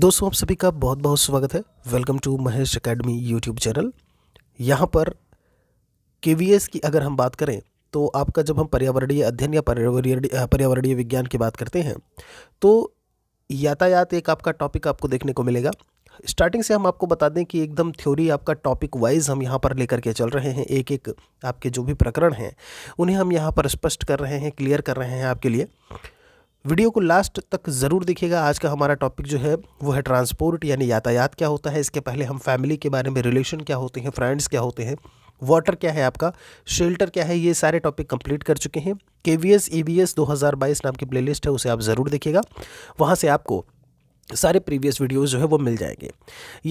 दोस्तों आप सभी का बहुत बहुत स्वागत है welcome to Mahesh academy YouTube channel यहाँ पर के की अगर हम बात करें तो आपका जब हम पर्यावरणीय अध्ययन या पर्यावरणीय पर्यावरणीय विज्ञान की बात करते हैं तो यातायात एक आपका टॉपिक आपको देखने को मिलेगा स्टार्टिंग से हम आपको बता दें कि एकदम थ्योरी आपका टॉपिक वाइज हम यहाँ पर लेकर के चल रहे हैं एक एक आपके जो भी प्रकरण हैं उन्हें हम यहाँ पर स्पष्ट कर रहे हैं क्लियर कर रहे हैं आपके लिए वीडियो को लास्ट तक ज़रूर देखिएगा आज का हमारा टॉपिक जो है वो है ट्रांसपोर्ट यानी यातायात क्या होता है इसके पहले हम फैमिली के बारे में रिलेशन क्या होते हैं फ्रेंड्स क्या होते हैं वाटर क्या है आपका शेल्टर क्या है ये सारे टॉपिक कंप्लीट कर चुके हैं K V S E V S दो हज़ार बाईस नाम की प्ले है उसे आप ज़रूर देखिएगा वहाँ से आपको सारे प्रीवियस वीडियोज़ जो है वो मिल जाएंगे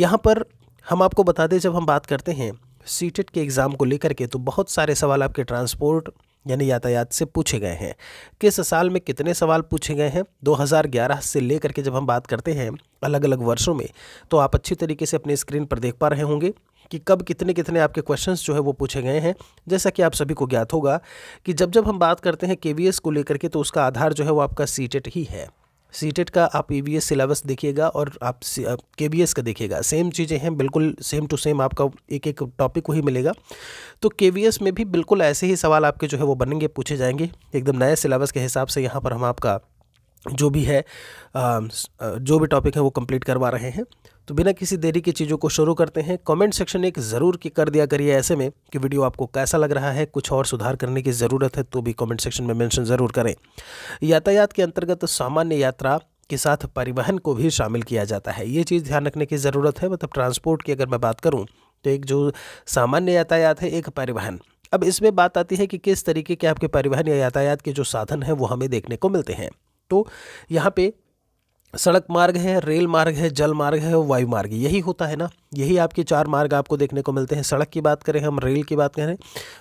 यहाँ पर हम आपको बता दें जब हम बात करते हैं सी के एग्ज़ाम को लेकर के तो बहुत सारे सवाल आपके ट्रांसपोर्ट यानी यातायात से पूछे गए हैं किस साल में कितने सवाल पूछे गए हैं 2011 से लेकर के जब हम बात करते हैं अलग अलग वर्षों में तो आप अच्छी तरीके से अपने स्क्रीन पर देख पा रहे होंगे कि कब कितने कितने आपके क्वेश्चंस जो है वो पूछे गए हैं जैसा कि आप सभी को ज्ञात होगा कि जब जब हम बात करते हैं के को लेकर के तो उसका आधार जो है वो आपका सीटेट e ही है सीटेट e का आप ई e सिलेबस देखिएगा और आप के बी का देखिएगा सेम चीज़ें हैं बिल्कुल सेम टू सेम आपका एक एक टॉपिक वही मिलेगा तो के में भी बिल्कुल ऐसे ही सवाल आपके जो है वो बनेंगे पूछे जाएंगे एकदम नए सिलेबस के हिसाब से यहाँ पर हम आपका जो भी है जो भी टॉपिक है वो कंप्लीट करवा रहे हैं तो बिना किसी देरी की चीज़ों को शुरू करते हैं कमेंट सेक्शन एक ज़रूर की कर दिया करिए ऐसे में कि वीडियो आपको कैसा लग रहा है कुछ और सुधार करने की ज़रूरत है तो भी कमेंट सेक्शन में मेंशन ज़रूर करें यातायात के अंतर्गत सामान्य यात्रा के साथ परिवहन को भी शामिल किया जाता है ये चीज़ ध्यान रखने की ज़रूरत है मतलब ट्रांसपोर्ट की अगर मैं बात करूँ तो एक जो सामान्य यातायात है एक परिवहन अब इसमें बात आती है कि किस तरीके के आपके परिवहन या यातायात के जो साधन हैं वो हमें देखने को मिलते हैं तो यहाँ पे सड़क मार्ग है रेल मार्ग है जल मार्ग है और वायु मार्ग यही होता है ना यही आपके चार मार्ग आपको देखने को मिलते हैं सड़क की बात करें हम रेल की बात करें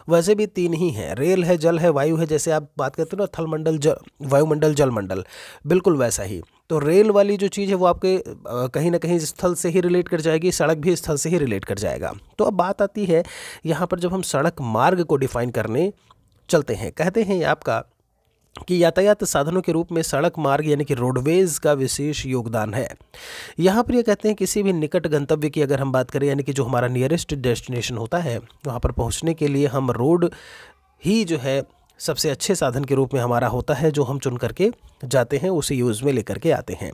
वैसे भी तीन ही हैं रेल है जल है वायु है जैसे आप बात करते हो ना थलमंडल जल वायुमंडल जलमंडल बिल्कुल वैसा ही तो रेल वाली जो चीज़ है वो आपके कहीं ना कहीं स्थल से ही रिलेट कर जाएगी सड़क भी स्थल से ही रिलेट कर जाएगा तो अब बात आती है यहाँ पर जब हम सड़क मार्ग को डिफाइन करने चलते हैं कहते हैं आपका कि यातायात साधनों के रूप में सड़क मार्ग यानी कि रोडवेज़ का विशेष योगदान है यहाँ पर ये कहते हैं किसी भी निकट गंतव्य की अगर हम बात करें यानी कि जो हमारा नियरेस्ट डेस्टिनेशन होता है वहाँ पर पहुँचने के लिए हम रोड ही जो है सबसे अच्छे साधन के रूप में हमारा होता है जो हम चुन करके जाते हैं उसे यूज़ में लेकर के आते हैं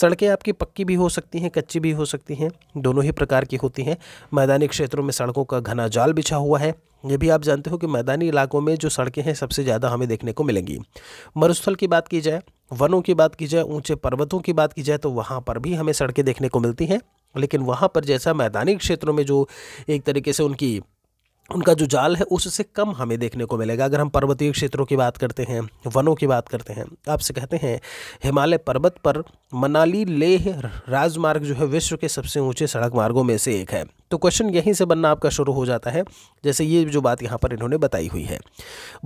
सड़कें आपकी पक्की भी हो सकती हैं कच्ची भी हो सकती हैं दोनों ही प्रकार की होती हैं मैदानी क्षेत्रों में सड़कों का घना जाल बिछा हुआ है ये भी आप जानते हो कि मैदानी इलाकों में जो सड़कें हैं सबसे ज़्यादा हमें देखने को मिलेंगी मरुस्थल की बात की जाए वनों की बात की जाए ऊँचे पर्वतों की बात की जाए तो वहाँ पर भी हमें सड़कें देखने को मिलती हैं लेकिन वहाँ पर जैसा मैदानी क्षेत्रों में जो एक तरीके से उनकी उनका जो जाल है उससे कम हमें देखने को मिलेगा अगर हम पर्वतीय क्षेत्रों की बात करते हैं वनों की बात करते हैं तो आपसे कहते हैं हिमालय पर्वत पर मनाली लेह राजमार्ग जो है विश्व के सबसे ऊंचे सड़क मार्गों में से एक है तो क्वेश्चन यहीं से बनना आपका शुरू हो जाता है जैसे ये जो बात यहाँ पर इन्होंने बताई हुई है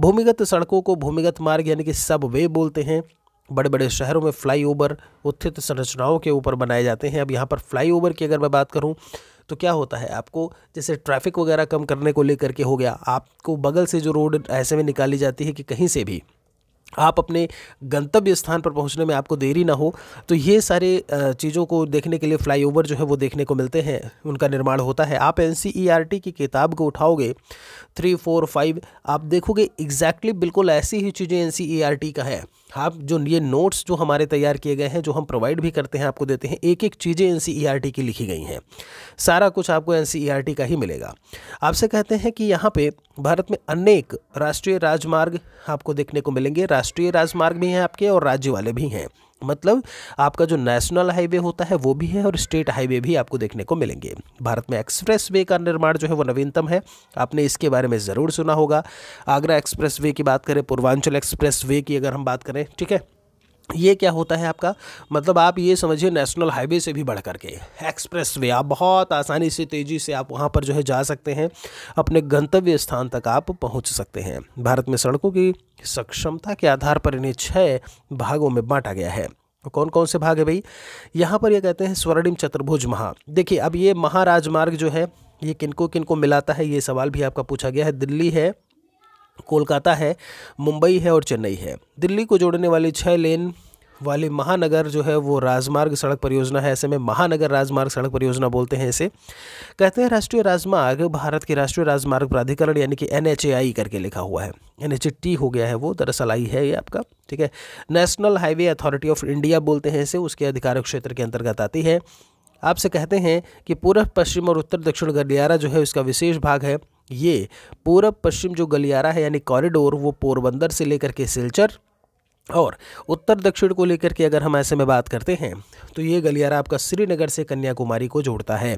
भूमिगत सड़कों को भूमिगत मार्ग यानी कि सब वे बोलते हैं बड़े बड़े शहरों में फ्लाईओवर उत्थित संरचनाओं के ऊपर बनाए जाते हैं अब यहाँ पर फ्लाई की अगर मैं बात करूँ तो क्या होता है आपको जैसे ट्रैफिक वगैरह कम करने को लेकर के हो गया आपको बगल से जो रोड ऐसे में निकाली जाती है कि कहीं से भी आप अपने गंतव्य स्थान पर पहुंचने में आपको देरी ना हो तो ये सारे चीज़ों को देखने के लिए फ्लाईओवर जो है वो देखने को मिलते हैं उनका निर्माण होता है आप एन e की किताब को उठाओगे थ्री फोर फाइव आप देखोगे एग्जैक्टली बिल्कुल ऐसी ही चीज़ें एन e का है आप जो ये नोट्स जो हमारे तैयार किए गए हैं जो हम प्रोवाइड भी करते हैं आपको देते हैं एक एक चीज़ें एन सी e की लिखी गई हैं सारा कुछ आपको एन सी e का ही मिलेगा आपसे कहते हैं कि यहाँ पे भारत में अनेक राष्ट्रीय राजमार्ग आपको देखने को मिलेंगे राष्ट्रीय राजमार्ग भी हैं आपके और राज्य वाले भी हैं मतलब आपका जो नेशनल हाईवे होता है वो भी है और स्टेट हाईवे भी आपको देखने को मिलेंगे भारत में एक्सप्रेस वे का निर्माण जो है वो नवीनतम है आपने इसके बारे में ज़रूर सुना होगा आगरा एक्सप्रेस वे की बात करें पूर्वांचल एक्सप्रेस वे की अगर हम बात करें ठीक है ये क्या होता है आपका मतलब आप ये समझिए नेशनल हाईवे से भी बढ़ करके एक्सप्रेस वे आप बहुत आसानी से तेज़ी से आप वहाँ पर जो है जा सकते हैं अपने गंतव्य स्थान तक आप पहुँच सकते हैं भारत में सड़कों की सक्षमता के आधार पर इन्हें छः भागों में बांटा गया है कौन कौन से भाग है भाई यहाँ पर ये कहते हैं स्वर्णिम चतुर्भुज महा देखिए अब ये महाराजमार्ग जो है ये किनको किनको मिलाता है ये सवाल भी आपका पूछा गया है दिल्ली है कोलकाता है मुंबई है और चेन्नई है दिल्ली को जोड़ने वाली छः लेन वाली महानगर जो है वो राजमार्ग सड़क परियोजना है ऐसे में महानगर राजमार्ग सड़क परियोजना बोलते हैं इसे कहते हैं राष्ट्रीय राजमार्ग भारत के राष्ट्रीय राजमार्ग प्राधिकरण यानी कि एन करके लिखा हुआ है एन हो गया है वो दरअसल आई है ये आपका ठीक है national highway authority of India बोलते हैं इसे उसके अधिकारक क्षेत्र के अंतर्गत आती है आपसे कहते हैं कि पूर्व पश्चिम और उत्तर दक्षिण गलियारा जो है उसका विशेष भाग है ये पूरब पश्चिम जो गलियारा है यानी कॉरिडोर वो पोरबंदर से लेकर के सिलचर और उत्तर दक्षिण को लेकर के अगर हम ऐसे में बात करते हैं तो ये गलियारा आपका श्रीनगर से कन्याकुमारी को जोड़ता है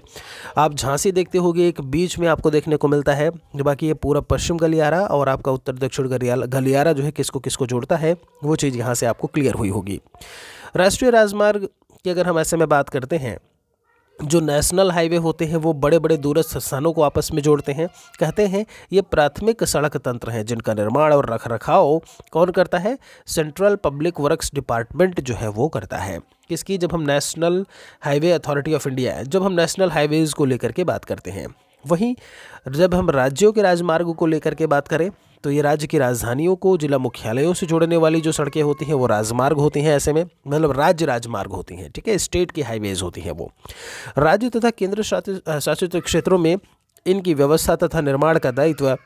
आप झांसी देखते होगे एक बीच में आपको देखने को मिलता है बाकी ये पूरा पश्चिम गलियारा और आपका उत्तर दक्षिण गलियारा जो है किसको किसको जोड़ता है वो चीज़ यहाँ से आपको क्लियर हुई होगी राष्ट्रीय राजमार्ग की अगर हम ऐसे में बात करते हैं जो नेशनल हाईवे होते हैं वो बड़े बड़े दूरस्थ स्थानों को आपस में जोड़ते हैं कहते हैं ये प्राथमिक सड़क तंत्र हैं जिनका निर्माण और रख रखाव कौन करता है सेंट्रल पब्लिक वर्क्स डिपार्टमेंट जो है वो करता है किसकी जब हम national highway authority of India है जब हम नेशनल हाईवेज़ को लेकर के बात करते हैं वहीं जब हम राज्यों के राजमार्ग को लेकर के बात करें तो ये राज्य की राजधानियों को जिला मुख्यालयों से जोड़ने वाली जो सड़कें होती हैं वो राजमार्ग होती हैं ऐसे में मतलब राज्य राजमार्ग होती हैं ठीक है स्टेट की हाईवेज होती हैं वो राज्य तथा केंद्र शासित क्षेत्रों में इनकी व्यवस्था तथा निर्माण का दायित्व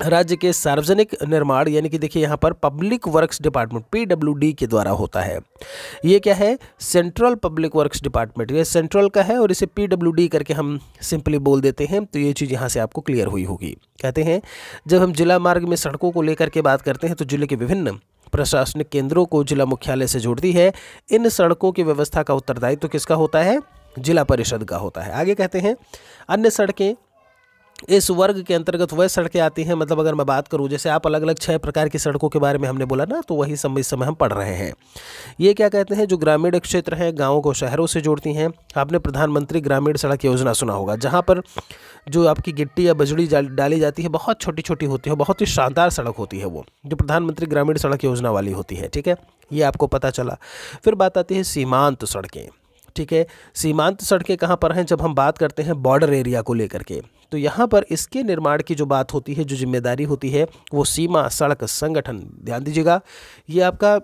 राज्य के सार्वजनिक निर्माण यानी कि देखिए यहाँ पर पब्लिक वर्क्स डिपार्टमेंट पीडब्ल्यूडी के द्वारा होता है ये क्या है सेंट्रल पब्लिक वर्क्स डिपार्टमेंट ये सेंट्रल का है और इसे पीडब्ल्यूडी करके हम सिंपली बोल देते हैं तो ये चीज़ यहाँ से आपको क्लियर हुई होगी कहते हैं जब हम जिला मार्ग में सड़कों को लेकर के बात करते हैं तो जिले के विभिन्न प्रशासनिक केंद्रों को जिला मुख्यालय से जोड़ती है इन सड़कों की व्यवस्था का उत्तरदायित्व तो किसका होता है जिला परिषद का होता है आगे कहते हैं अन्य सड़कें इस वर्ग के अंतर्गत वह सड़कें आती हैं मतलब अगर मैं बात करूं जैसे आप अलग अलग छह प्रकार की सड़कों के बारे में हमने बोला ना तो वही समय इस समय हम पढ़ रहे हैं ये क्या कहते हैं जो ग्रामीण क्षेत्र हैं गाँव को शहरों से जोड़ती हैं आपने प्रधानमंत्री ग्रामीण सड़क योजना सुना होगा जहाँ पर जो आपकी गिट्टी या बजड़ी डाली जाती है बहुत छोटी छोटी होती है बहुत ही शानदार सड़क होती है वो जो प्रधानमंत्री ग्रामीण सड़क योजना वाली होती है ठीक है ये आपको पता चला फिर बात आती है सीमांत सड़कें ठीक है सीमांत सड़कें कहाँ पर हैं जब हम बात करते हैं बॉर्डर एरिया को लेकर के तो यहाँ पर इसके निर्माण की जो बात होती है जो जिम्मेदारी होती है वो सीमा सड़क संगठन ध्यान दीजिएगा ये आपका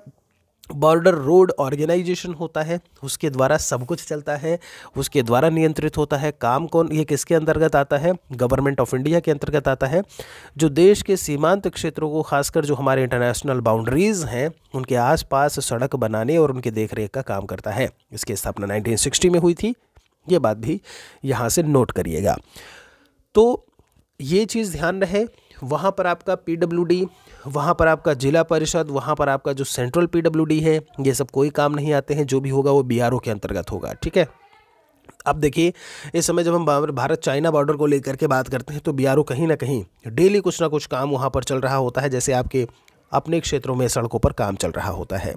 बॉर्डर रोड ऑर्गेनाइजेशन होता है उसके द्वारा सब कुछ चलता है उसके द्वारा नियंत्रित होता है काम कौन ये किसके अंतर्गत आता है गवर्नमेंट ऑफ इंडिया के अंतर्गत आता है जो देश के सीमांत क्षेत्रों को खासकर जो हमारे इंटरनेशनल बाउंड्रीज़ हैं उनके आसपास सड़क बनाने और उनके देख का काम करता है इसकी स्थापना नाइनटीन में हुई थी ये बात भी यहाँ से नोट करिएगा तो ये चीज़ ध्यान रहे वहाँ पर आपका पी डब्ल्यू डी वहाँ पर आपका जिला परिषद वहाँ पर आपका जो सेंट्रल पी डब्ल्यू डी है ये सब कोई काम नहीं आते हैं जो भी होगा वो बी आर ओ के अंतर्गत होगा ठीक है अब देखिए इस समय जब हम भारत चाइना बॉर्डर को लेकर के बात करते हैं तो बी आर ओ कहीं ना कहीं डेली कुछ ना कुछ काम वहाँ पर चल रहा होता है जैसे आपके अपने क्षेत्रों में सड़कों पर काम चल रहा होता है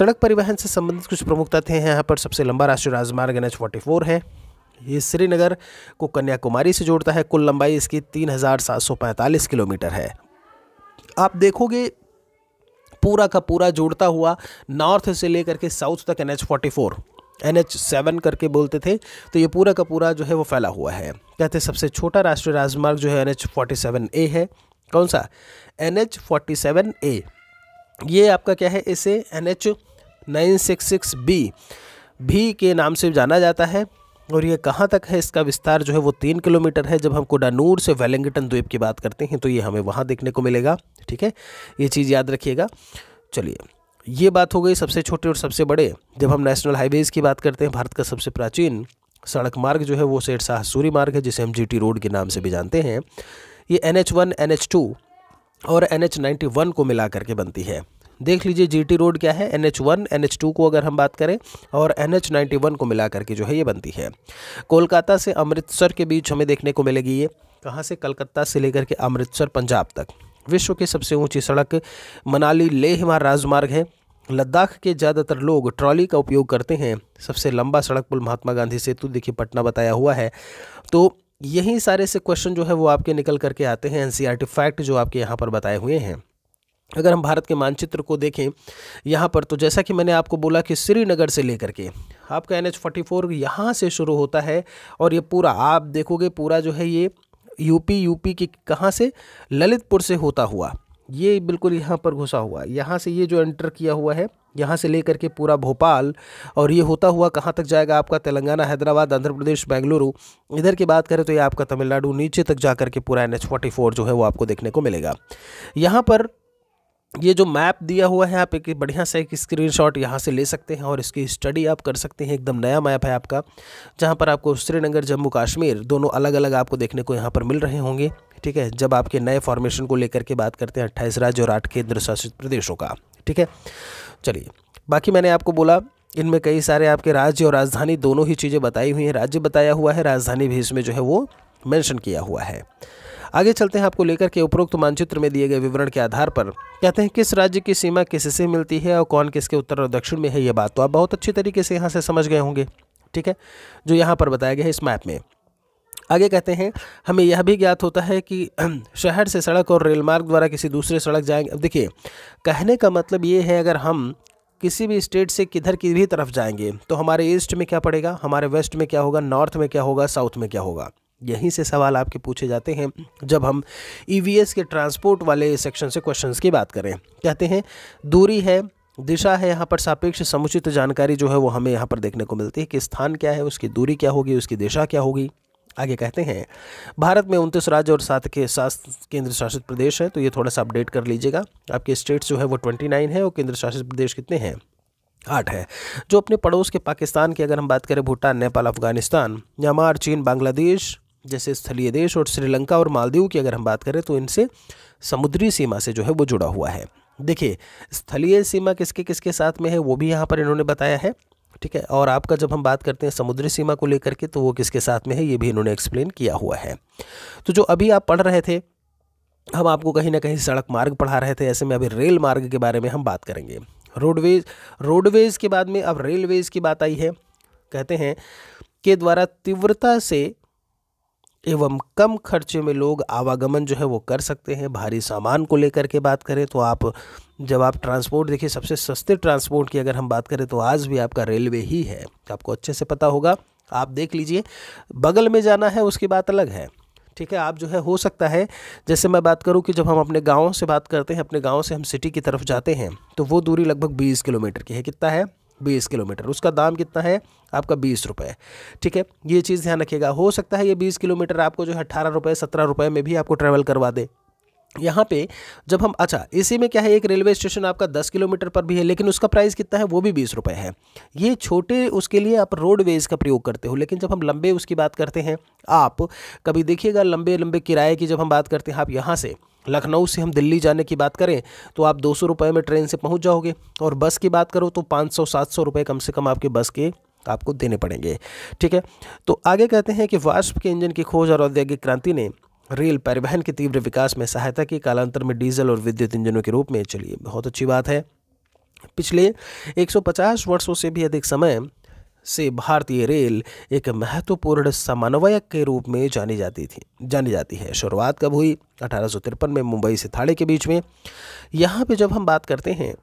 सड़क परिवहन से संबंधित कुछ प्रमुख तथ्य हैं यहाँ पर सबसे लंबा राष्ट्रीय राजमार्ग एन एच फोर्टी फोर है ये श्रीनगर को कन्याकुमारी से जोड़ता है कुल लंबाई इसकी 3,745 किलोमीटर है आप देखोगे पूरा का पूरा जोड़ता हुआ नॉर्थ से लेकर के साउथ तक N H forty four N H seven करके बोलते थे तो ये पूरा का पूरा जो है वो फैला हुआ है कहते सबसे छोटा राष्ट्रीय राजमार्ग जो है N H forty seven A है कौन सा N H forty seven A ये आपका क्या है इसे N H nine six six B भी के नाम से जाना जाता है और ये कहाँ तक है इसका विस्तार जो है वो तीन किलोमीटर है जब हम कोडानूर से वेलिंगटन द्वीप की बात करते हैं तो ये हमें वहाँ देखने को मिलेगा ठीक है ये चीज़ याद रखिएगा चलिए ये बात हो गई सबसे छोटे और सबसे बड़े जब हम नेशनल हाईवेज़ की बात करते हैं भारत का सबसे प्राचीन सड़क मार्ग जो है वो सेठ शाह सूरी मार्ग है जिसे हम जी रोड के नाम से भी जानते हैं ये N H one N H two और एन एच नाइन्टी वन को मिला करके बनती है देख लीजिए जीटी रोड क्या है N H one N H two को अगर हम बात करें और एन एच नाइन्टी वन को मिला करके जो है ये बनती है कोलकाता से अमृतसर के बीच हमें देखने को मिलेगी ये कहाँ से कलकत्ता से लेकर के अमृतसर पंजाब तक विश्व की सबसे ऊंची सड़क मनाली लेह राजमार्ग है लद्दाख के ज़्यादातर लोग ट्रॉली का उपयोग करते हैं सबसे लंबा सड़क पुल महात्मा गांधी सेतु देखिए पटना बताया हुआ है तो यही सारे से क्वेश्चन जो है वो आपके निकल करके आते हैं एन सी फैक्ट जो आपके यहाँ पर बताए हुए हैं अगर हम भारत के मानचित्र को देखें यहाँ पर तो जैसा कि मैंने आपको बोला कि श्रीनगर से लेकर के आपका एन एच फोर्टी फोर यहाँ से शुरू होता है और ये पूरा आप देखोगे पूरा जो है ये यूपी यूपी की कहाँ से ललितपुर से होता हुआ ये बिल्कुल यहाँ पर घुसा हुआ है यहाँ से ये जो एंटर किया हुआ है यहाँ से लेकर के पूरा भोपाल और ये होता हुआ कहाँ तक जाएगा आपका तेलंगाना हैदराबाद आंध्र प्रदेश बेंगलुरु इधर की बात करें तो ये आपका तमिलनाडु नीचे तक जा करके के पूरा एन एच फोर्टी फोर जो है वो आपको देखने को मिलेगा यहाँ पर ये जो मैप दिया हुआ है आप एक बढ़िया सा एक स्क्रीनशॉट यहाँ से ले सकते हैं और इसकी स्टडी आप कर सकते हैं एकदम नया मैप है आपका जहाँ पर आपको श्रीनगर जम्मू कश्मीर दोनों अलग अलग आपको देखने को यहाँ पर मिल रहे होंगे ठीक है जब आपके नए फॉर्मेशन को लेकर के बात करते हैं अट्ठाईस राज्य और आठ केंद्र शासित प्रदेशों का ठीक है चलिए बाकी मैंने आपको बोला इनमें कई सारे आपके राज्य और राजधानी दोनों ही चीज़ें बताई हुई हैं राज्य बताया हुआ है राजधानी भी इसमें जो है वो मैंशन किया हुआ है आगे चलते हैं आपको लेकर के उपरोक्त मानचित्र में दिए गए विवरण के आधार पर कहते हैं किस राज्य की सीमा किससे मिलती है और कौन किसके उत्तर और दक्षिण में है ये बात तो आप बहुत अच्छी तरीके से यहाँ से समझ गए होंगे ठीक है जो यहाँ पर बताया गया है इस मैप में आगे कहते हैं हमें यह भी ज्ञात होता है कि शहर से सड़क और रेल मार्ग द्वारा किसी दूसरे सड़क जाएंगे अब देखिए कहने का मतलब ये है अगर हम किसी भी स्टेट से किधर की भी तरफ जाएंगे तो हमारे ईस्ट में क्या पड़ेगा हमारे वेस्ट में क्या होगा नॉर्थ में क्या होगा साउथ में क्या होगा यहीं से सवाल आपके पूछे जाते हैं जब हम ई e के ट्रांसपोर्ट वाले सेक्शन से क्वेश्चन की बात करें कहते हैं दूरी है दिशा है यहाँ पर सापेक्ष समुचित जानकारी जो है वो हमें यहाँ पर देखने को मिलती है कि स्थान क्या है उसकी दूरी क्या होगी उसकी दिशा क्या होगी आगे कहते हैं भारत में उनतीस राज्य और सात के सात केंद्र शासित प्रदेश हैं तो ये थोड़ा सा अपडेट कर लीजिएगा आपके स्टेट्स जो है वो ट्वेंटी नाइन है और केंद्र शासित प्रदेश कितने हैं आठ है जो अपने पड़ोस के पाकिस्तान की अगर हम बात करें भूटान नेपाल अफगानिस्तान म्यांमार चीन बांग्लादेश जैसे स्थलीय देश और श्रीलंका और मालदीव की अगर हम बात करें तो इनसे समुद्री सीमा से जो है वो जुड़ा हुआ है देखिए स्थलीय सीमा किसके किसके साथ में है वो भी यहाँ पर इन्होंने बताया है ठीक है और आपका जब हम बात करते हैं समुद्री सीमा को लेकर के तो वो किसके साथ में है ये भी इन्होंने एक्सप्लेन किया हुआ है तो जो अभी आप पढ़ रहे थे हम आपको कहीं ना कहीं सड़क मार्ग पढ़ा रहे थे ऐसे में अभी रेल मार्ग के बारे में हम बात करेंगे रोडवेज रोडवेज के बाद में अब रेलवेज की बात आई है कहते हैं के द्वारा तीव्रता से एवं कम खर्चे में लोग आवागमन जो है वो कर सकते हैं भारी सामान को लेकर के बात करें तो आप जब आप ट्रांसपोर्ट देखिए सबसे सस्ते ट्रांसपोर्ट की अगर हम बात करें तो आज भी आपका रेलवे ही है तो आपको अच्छे से पता होगा आप देख लीजिए बगल में जाना है उसकी बात अलग है ठीक है आप जो है हो सकता है जैसे मैं बात करूं कि जब हम अपने गाँव से बात करते हैं अपने गाँव से हम सिटी की तरफ जाते हैं तो वो दूरी लगभग बीस किलोमीटर की है कितना है बीस किलोमीटर उसका दाम कितना है आपका बीस रुपये ठीक है ये चीज़ ध्यान रखिएगा हो सकता है ये बीस किलोमीटर आपको जो है अट्ठारह रुपये सत्रह रुपये में भी आपको ट्रैवल करवा दे यहाँ पे जब हम अच्छा इसी में क्या है एक रेलवे स्टेशन आपका दस किलोमीटर पर भी है लेकिन उसका प्राइस कितना है वो भी बीस रुपये है ये छोटे उसके लिए आप रोडवेज़ का प्रयोग करते हो लेकिन जब हम लंबे उसकी बात करते हैं आप कभी देखिएगा लंबे लंबे किराए की जब हम बात करते हैं आप यहाँ से लखनऊ से हम दिल्ली जाने की बात करें तो आप दो सौ में ट्रेन से पहुँच जाओगे और बस की बात करो तो पाँच सौ सात सौ रुपये कम से कम आपके बस के आपको देने पड़ेंगे ठीक है तो आगे कहते हैं कि वाष्प के इंजन की खोज और औद्योगिक क्रांति ने रेल परिवहन के तीव्र विकास में सहायता की कालांतर में डीजल और विद्युत इंजनों के रूप में चलिए बहुत अच्छी बात है पिछले 150 वर्षों से भी अधिक समय से भारतीय रेल एक महत्वपूर्ण समन्वयक के रूप में जानी जाती थी जानी जाती है शुरुआत कब हुई अठारह में मुंबई से थाड़े के बीच में यहाँ पे जब हम बात करते हैं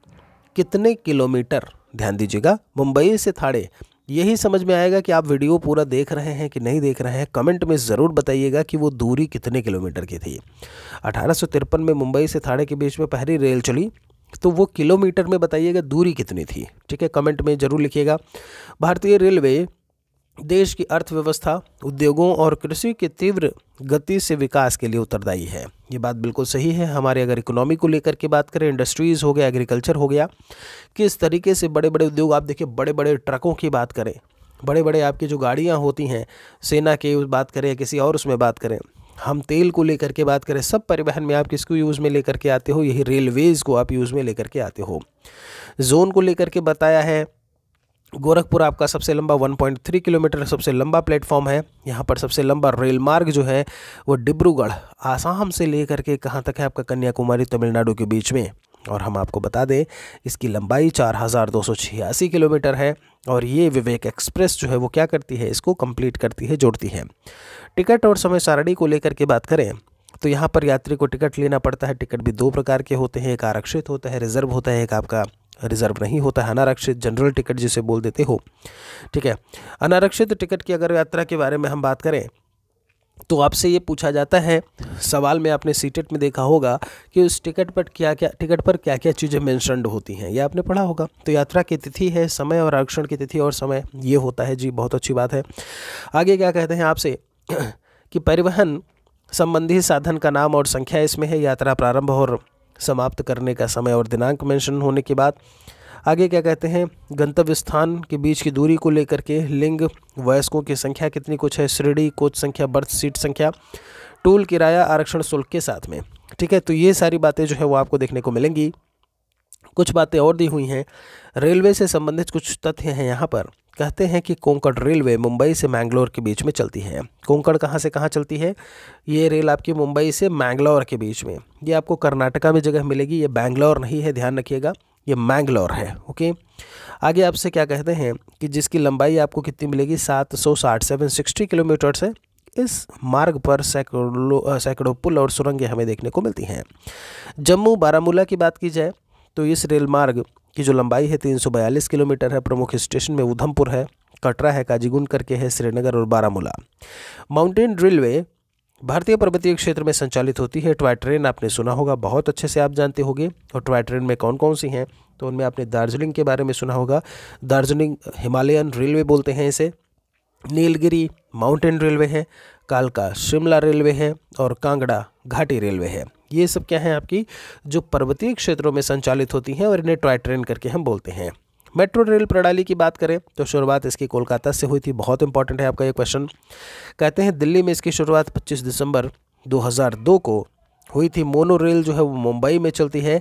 कितने किलोमीटर ध्यान दीजिएगा मुंबई से थाड़े यही समझ में आएगा कि आप वीडियो पूरा देख रहे हैं कि नहीं देख रहे हैं कमेंट में ज़रूर बताइएगा कि वो दूरी कितने किलोमीटर की थी अठारह में मुंबई से थाड़े के बीच में पहली रेल चली तो वो किलोमीटर में बताइएगा दूरी कितनी थी ठीक है कमेंट में ज़रूर लिखिएगा भारतीय रेलवे देश की अर्थव्यवस्था उद्योगों और कृषि के तीव्र गति से विकास के लिए उत्तरदायी है ये बात बिल्कुल सही है हमारे अगर इकोनॉमी को लेकर के बात करें इंडस्ट्रीज़ हो गया एग्रीकल्चर हो गया किस तरीके से बड़े बड़े उद्योग आप देखिए बड़े बड़े ट्रकों की बात करें बड़े बड़े आपकी जो गाड़ियाँ होती हैं सेना के बात करें या किसी और उसमें बात करें हम तेल को लेकर के बात करें सब परिवहन में आप किसको यूज़ में लेकर के आते हो यही रेलवेज़ को आप यूज़ में लेकर के आते हो जोन को लेकर के बताया है गोरखपुर आपका सबसे लंबा 1.3 किलोमीटर सबसे लंबा प्लेटफॉर्म है यहाँ पर सबसे लंबा रेल मार्ग जो है वो डिब्रूगढ़ आसाम से लेकर के कहाँ तक है आपका कन्याकुमारी तमिलनाडु के बीच में और हम आपको बता दें इसकी लंबाई चार किलोमीटर है और ये विवेक एक्सप्रेस जो है वो क्या करती है इसको कंप्लीट करती है जोड़ती है टिकट और समय सारणी को लेकर के बात करें तो यहाँ पर यात्री को टिकट लेना पड़ता है टिकट भी दो प्रकार के होते हैं एक आरक्षित होता है रिजर्व होता है एक आपका रिजर्व नहीं होता है अनारक्षित जनरल टिकट जिसे बोल देते हो ठीक है अनारक्षित टिकट की अगर यात्रा के बारे में हम बात करें तो आपसे ये पूछा जाता है सवाल में आपने सीटेट में देखा होगा कि उस टिकट पर क्या क्या टिकट पर क्या क्या चीज़ें मैंशनड होती हैं ये आपने पढ़ा होगा तो यात्रा की तिथि है समय और आरक्षण की तिथि और समय ये होता है जी बहुत अच्छी बात है आगे क्या कहते हैं आपसे कि परिवहन संबंधी साधन का नाम और संख्या इसमें है यात्रा प्रारंभ और समाप्त करने का समय और दिनांक मेंशन होने के बाद आगे क्या कहते हैं गंतव्य स्थान के बीच की दूरी को लेकर के लिंग वयस्कों की संख्या कितनी कुछ है श्रेणी कोच संख्या बर्थ सीट संख्या टोल किराया आरक्षण शुल्क के साथ में ठीक है तो ये सारी बातें जो है वो आपको देखने को मिलेंगी कुछ बातें और दी हुई हैं रेलवे से संबंधित कुछ तथ्य हैं यहाँ पर कहते हैं कि कोंकण रेलवे मुंबई से मैंगलोर के बीच में चलती है कोंकण कहाँ से कहाँ चलती है ये रेल आपकी मुंबई से मैंगलोर के बीच में ये आपको कर्नाटका में जगह मिलेगी ये बैंगलोर नहीं है ध्यान रखिएगा ये मैंगलोर है ओके आगे आपसे क्या कहते हैं कि जिसकी लंबाई आपको कितनी मिलेगी सात सौ साठ सेवन सिक्सटी किलोमीटर से इस मार्ग पर सैकड़ों सैकड़ों पुल और सुरंगें हमें देखने को मिलती हैं जम्मू बारामूला की बात की जाए तो इस रेल मार्ग की जो लंबाई है तीन किलोमीटर है प्रमुख स्टेशन में उधमपुर है कटरा है काजीगुंड करके है श्रीनगर और बारामूला माउंटेन रेलवे भारतीय पर्वतीय क्षेत्र में संचालित होती है टॉय ट्रेन आपने सुना होगा बहुत अच्छे से आप जानते होंगे और टॉय ट्रेन में कौन कौन सी हैं तो उनमें आपने दार्जिलिंग के बारे में सुना होगा दार्जिलिंग हिमालयन रेलवे बोलते हैं इसे नीलगिरी माउंटेन रेलवे है कालका शिमला रेलवे है और कांगड़ा घाटी रेलवे है ये सब क्या है आपकी जो पर्वतीय क्षेत्रों में संचालित होती हैं और इन्हें टॉय ट्रेन करके हम बोलते हैं मेट्रो रेल प्रणाली की बात करें तो शुरुआत इसकी कोलकाता से हुई थी बहुत इंपॉर्टेंट है आपका ये क्वेश्चन कहते हैं दिल्ली में इसकी शुरुआत 25 दिसंबर 2002 को हुई थी मोनो रेल जो है वो मुंबई में चलती है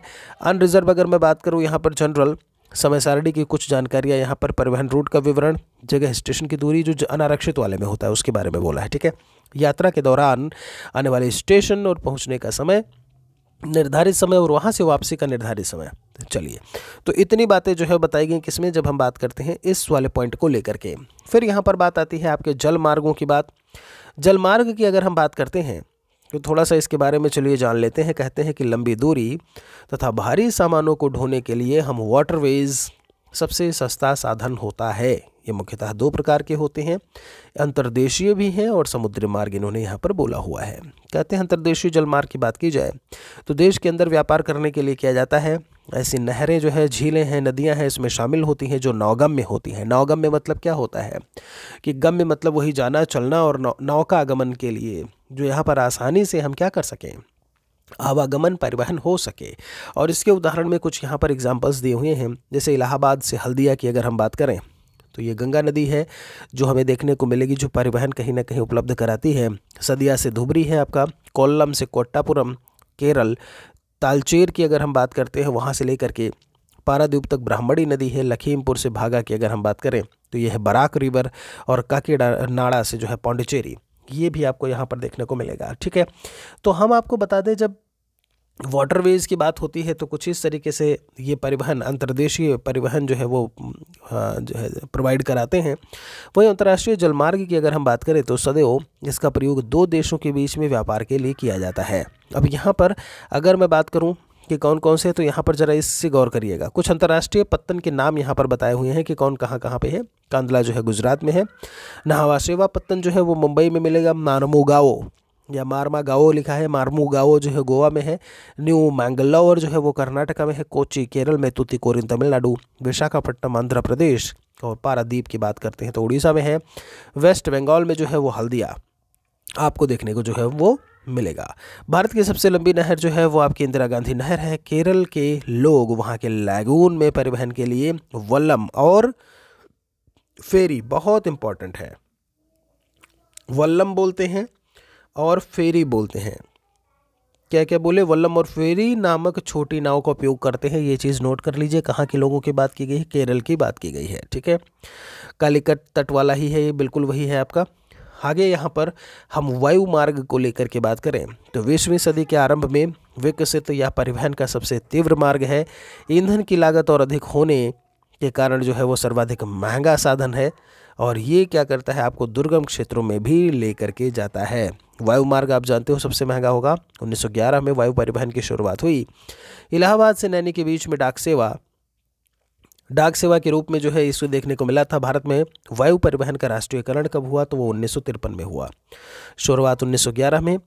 अनरिजर्व अगर मैं बात करूँ यहाँ पर जनरल समय सारणी की कुछ जानकारियाँ यहाँ पर परिवहन रूट का विवरण जगह स्टेशन की दूरी जो अनारक्षित वाले में होता है उसके बारे में बोला है ठीक है यात्रा के दौरान आने वाले स्टेशन और पहुँचने का समय निर्धारित समय और वहाँ से वापसी का निर्धारित समय चलिए तो इतनी बातें जो है बताई गई किसमें जब हम बात करते हैं इस वाले पॉइंट को लेकर के फिर यहाँ पर बात आती है आपके जल मार्गों की बात जल मार्ग की अगर हम बात करते हैं तो थोड़ा सा इसके बारे में चलिए जान लेते हैं कहते हैं कि लंबी दूरी तथा भारी सामानों को ढोने के लिए हम वाटरवेज़ सबसे सस्ता साधन होता है ये मुख्यतः दो प्रकार के होते हैं अंतर्देशीय भी हैं और समुद्री मार्ग इन्होंने यहाँ पर बोला हुआ है कहते हैं अंतर्देशीय जलमार्ग की बात की जाए तो देश के अंदर व्यापार करने के लिए किया जाता है ऐसी नहरें जो है झीलें हैं नदियां हैं इसमें शामिल होती हैं जो नौगम्य होती हैं नौगम्य मतलब क्या होता है कि गम्य मतलब वही जाना चलना और नौ, नौका आगमन के लिए जो यहाँ पर आसानी से हम क्या कर सकें आवागमन परिवहन हो सके और इसके उदाहरण में कुछ यहाँ पर एग्जाम्पल्स दिए हुए हैं जैसे इलाहाबाद से हल्दिया की अगर हम बात करें तो ये गंगा नदी है जो हमें देखने को मिलेगी जो परिवहन कहीं ना कहीं उपलब्ध कराती है सदिया से धुबरी है आपका कोल्लम से कोट्टापुरम केरल तालचेर की अगर हम बात करते हैं वहाँ से लेकर के पारादीप तक ब्राह्मणी नदी है लखीमपुर से भागा की अगर हम बात करें तो यह है बराक रिवर और नाड़ा से जो है पौंडिचेरी ये भी आपको यहाँ पर देखने को मिलेगा ठीक है तो हम आपको बता दें जब वाटरवेज़ की बात होती है तो कुछ इस तरीके से ये परिवहन अंतर्देशीय परिवहन जो है वो जो है प्रोवाइड कराते हैं वहीं अंतर्राष्ट्रीय जलमार्ग की अगर हम बात करें तो सदैव इसका प्रयोग दो देशों के बीच में व्यापार के लिए किया जाता है अब यहाँ पर अगर मैं बात करूँ कि कौन कौन से तो यहाँ पर ज़रा इससे गौर करिएगा कुछ अंतर्राष्ट्रीय पत्तन के नाम यहाँ पर बताए हुए हैं कि कौन कहाँ कहाँ पे है कांदला जो है गुजरात में है नहावा सेवा पत्तन जो है वो मुंबई में मिलेगा नानमोगाओ या मारमा गाओ लिखा है मारमू गाओ जो है गोवा में है न्यू मैंगलोर जो है वो कर्नाटका में है कोची केरल में तुतिकोरिन तमिलनाडु विशाखापट्टनम आंध्र प्रदेश और पारादीप की बात करते हैं तो उड़ीसा में है वेस्ट बंगाल में जो है वो हल्दिया आपको देखने को जो है वो मिलेगा भारत की सबसे लंबी नहर जो है वो आपकी इंदिरा गांधी नहर है केरल के लोग वहाँ के लैगून में परिवहन के लिए वल्लम और फेरी बहुत इंपॉर्टेंट है वल्लम बोलते हैं और फेरी बोलते हैं क्या क्या बोले वल्लम और फेरी नामक छोटी नाव का उपयोग करते हैं ये चीज़ नोट कर लीजिए कहाँ के लोगों की बात की गई है केरल की बात की गई है ठीक है कालीकट तट वाला ही है ये बिल्कुल वही है आपका आगे यहाँ पर हम वायु मार्ग को लेकर के बात करें तो बीसवीं सदी के आरंभ में विकसित तो यह परिवहन का सबसे तीव्र मार्ग है ईंधन की लागत और अधिक होने के कारण जो है वो सर्वाधिक महंगा साधन है और ये क्या करता है आपको दुर्गम क्षेत्रों में भी ले करके जाता है वायु मार्ग आप जानते हो सबसे महंगा होगा 1911 में वायु परिवहन की शुरुआत हुई इलाहाबाद से नैनी के बीच में डाक सेवा डाक सेवा के रूप में जो है इसको देखने को मिला था भारत में वायु परिवहन का राष्ट्रीयकरण कब हुआ तो वो उन्नीस में हुआ शुरुआत उन्नीस में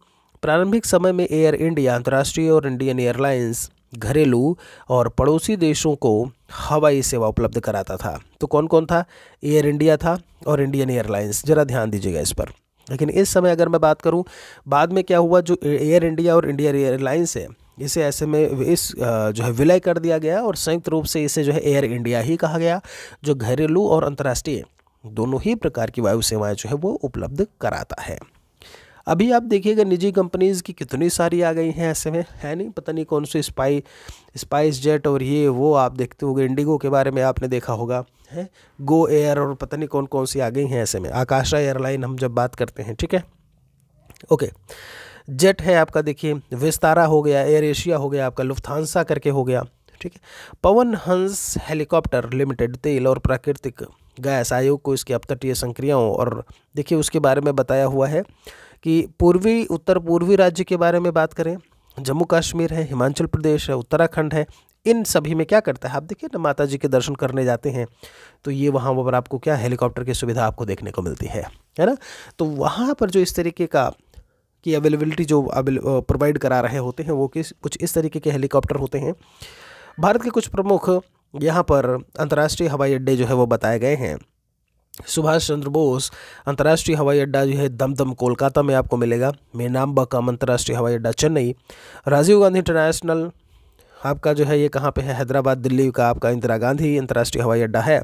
प्रारंभिक समय में एयर इंडिया अंतर्राष्ट्रीय और इंडियन एयरलाइंस घरेलू और पड़ोसी देशों को हवाई सेवा उपलब्ध कराता था तो कौन कौन था एयर इंडिया था और इंडियन एयरलाइंस ज़रा ध्यान दीजिएगा इस पर लेकिन इस समय अगर मैं बात करूं बाद में क्या हुआ जो एयर इंडिया और इंडियन एयरलाइंस है इसे ऐसे में इस जो है विलय कर दिया गया और संयुक्त रूप से इसे जो है एयर इंडिया ही कहा गया जो घरेलू और अंतर्राष्ट्रीय दोनों ही प्रकार की वायु सेवाएं जो है वो उपलब्ध कराता है अभी आप देखिएगा निजी कंपनीज़ की कितनी सारी आ गई हैं ऐसे में है नहीं पता नहीं कौन सी स्पाई स्पाइस जेट और ये वो आप देखते होंगे इंडिगो के बारे में आपने देखा होगा है गो एयर और पता नहीं कौन कौन सी आ गई हैं ऐसे में आकाशा एयरलाइन हम जब बात करते हैं ठीक है ओके जेट है आपका देखिए विस्तारा हो गया एयर एशिया हो गया आपका लुफ्थानसा करके हो गया ठीक है पवन हंस हेलीकॉप्टर लिमिटेड तेल और प्राकृतिक गैस आयोग को इसकी अपतटीय संक्रियाओं और देखिए उसके बारे में बताया हुआ है कि पूर्वी उत्तर पूर्वी राज्य के बारे में बात करें जम्मू कश्मीर है हिमाचल प्रदेश है उत्तराखंड है इन सभी में क्या करता है आप देखिए ना माता जी के दर्शन करने जाते हैं तो ये वहाँ पर आपको क्या हेलीकॉप्टर की सुविधा आपको देखने को मिलती है है ना तो वहाँ पर जो इस तरीके का की अवेलेबिलिटी जो प्रोवाइड करा रहे होते हैं वो किस कुछ इस तरीके के हेलीकॉप्टर होते हैं भारत के कुछ प्रमुख यहाँ पर अंतर्राष्ट्रीय हवाई अड्डे जो है वो बताए गए हैं सुभाष चंद्र बोस अंतर्राष्ट्रीय हवाई अड्डा जो है दमदम कोलकाता में आपको मिलेगा मेनाम्बकम अंतर्राष्ट्रीय हवाई अड्डा चेन्नई राजीव गांधी इंटरनेशनल आपका जो है ये कहाँ पे है हैदराबाद दिल्ली का आपका इंदिरा गांधी अंतर्राष्ट्रीय हवाई अड्डा है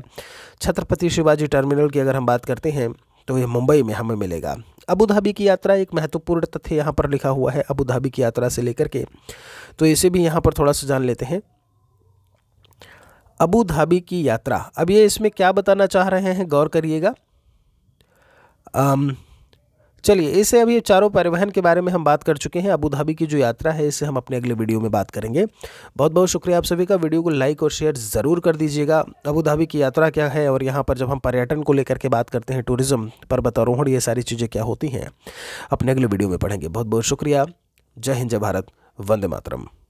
छत्रपति शिवाजी टर्मिनल की अगर हम बात करते हैं तो ये मुंबई में हमें मिलेगा अबू धाबी की यात्रा एक महत्वपूर्ण तथ्य यहाँ पर लिखा हुआ है अबू धाबी की यात्रा से लेकर के तो इसे भी यहाँ पर थोड़ा सा जान लेते हैं अबू धाबी की यात्रा अब ये इसमें क्या बताना चाह रहे हैं गौर करिएगा चलिए इसे अभी चारों परिवहन के बारे में हम बात कर चुके हैं अबू धाबी की जो यात्रा है इसे हम अपने अगले वीडियो में बात करेंगे बहुत बहुत शुक्रिया आप सभी का वीडियो को लाइक और शेयर ज़रूर कर दीजिएगा अबू धाबी की यात्रा क्या है और यहाँ पर जब हम पर्यटन को लेकर के बात करते हैं टूरिज़्म बतारोहण ये सारी चीज़ें क्या होती हैं अपने अगले वीडियो में पढ़ेंगे बहुत बहुत शुक्रिया जय हिंद जय भारत वंदे मातरम